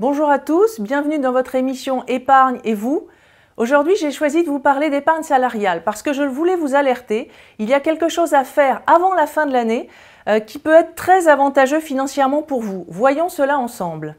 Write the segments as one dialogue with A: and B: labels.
A: Bonjour à tous, bienvenue dans votre émission Épargne et vous. Aujourd'hui, j'ai choisi de vous parler d'épargne salariale parce que je voulais vous alerter, il y a quelque chose à faire avant la fin de l'année euh, qui peut être très avantageux financièrement pour vous. Voyons cela ensemble.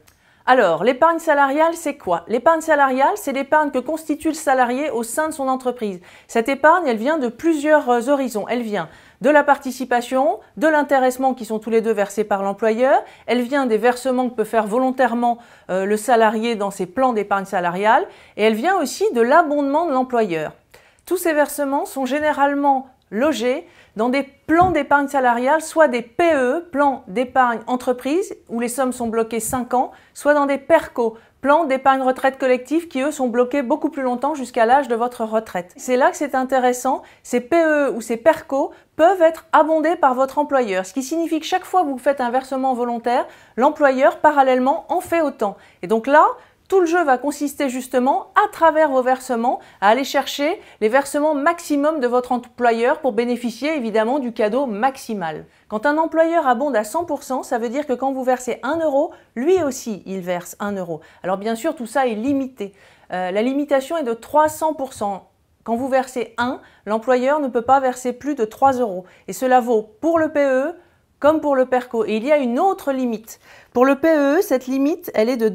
A: Alors, l'épargne salariale, c'est quoi L'épargne salariale, c'est l'épargne que constitue le salarié au sein de son entreprise. Cette épargne, elle vient de plusieurs euh, horizons. Elle vient de la participation, de l'intéressement qui sont tous les deux versés par l'employeur. Elle vient des versements que peut faire volontairement euh, le salarié dans ses plans d'épargne salariale. Et elle vient aussi de l'abondement de l'employeur. Tous ces versements sont généralement logés dans des plans d'épargne salariale, soit des PE, plans d'épargne entreprise, où les sommes sont bloquées 5 ans, soit dans des PERCO, plans d'épargne retraite collective, qui eux sont bloqués beaucoup plus longtemps jusqu'à l'âge de votre retraite. C'est là que c'est intéressant, ces PE ou ces PERCO peuvent être abondés par votre employeur, ce qui signifie que chaque fois que vous faites un versement volontaire, l'employeur parallèlement en fait autant. Et donc là, tout le jeu va consister justement, à travers vos versements, à aller chercher les versements maximum de votre employeur pour bénéficier évidemment du cadeau maximal. Quand un employeur abonde à 100%, ça veut dire que quand vous versez 1 euro, lui aussi, il verse 1 euro. Alors bien sûr, tout ça est limité. Euh, la limitation est de 300%. Quand vous versez 1, l'employeur ne peut pas verser plus de 3 euros. Et cela vaut pour le PE, comme pour le PERCO. Et il y a une autre limite. Pour le PEE, e, cette limite, elle est de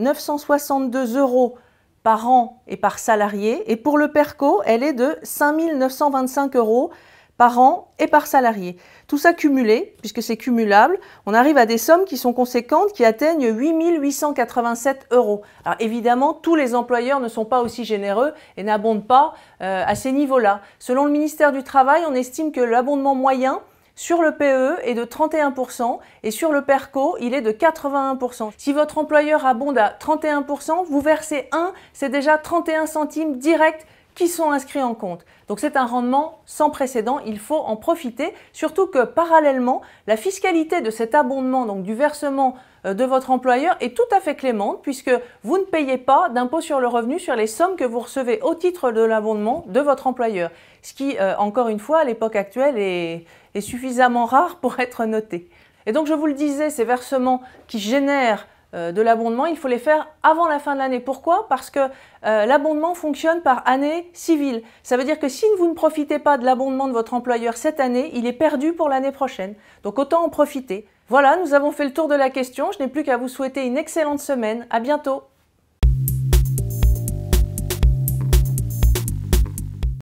A: 962 euros par an et par salarié. Et pour le PERCO, elle est de 5 925 euros par an et par salarié. Tout ça cumulé, puisque c'est cumulable, on arrive à des sommes qui sont conséquentes, qui atteignent 8 887 euros. Alors évidemment, tous les employeurs ne sont pas aussi généreux et n'abondent pas euh, à ces niveaux-là. Selon le ministère du Travail, on estime que l'abondement moyen sur le PE est de 31% et sur le PERCO, il est de 81%. Si votre employeur abonde à 31%, vous versez 1, c'est déjà 31 centimes direct qui sont inscrits en compte. Donc c'est un rendement sans précédent, il faut en profiter, surtout que parallèlement, la fiscalité de cet abondement, donc du versement euh, de votre employeur, est tout à fait clémente puisque vous ne payez pas d'impôt sur le revenu sur les sommes que vous recevez au titre de l'abondement de votre employeur, ce qui, euh, encore une fois, à l'époque actuelle, est suffisamment rare pour être noté. Et donc je vous le disais, ces versements qui génèrent euh, de l'abondement, il faut les faire avant la fin de l'année. Pourquoi Parce que euh, l'abondement fonctionne par année civile. Ça veut dire que si vous ne profitez pas de l'abondement de votre employeur cette année, il est perdu pour l'année prochaine. Donc autant en profiter. Voilà, nous avons fait le tour de la question. Je n'ai plus qu'à vous souhaiter une excellente semaine. À bientôt.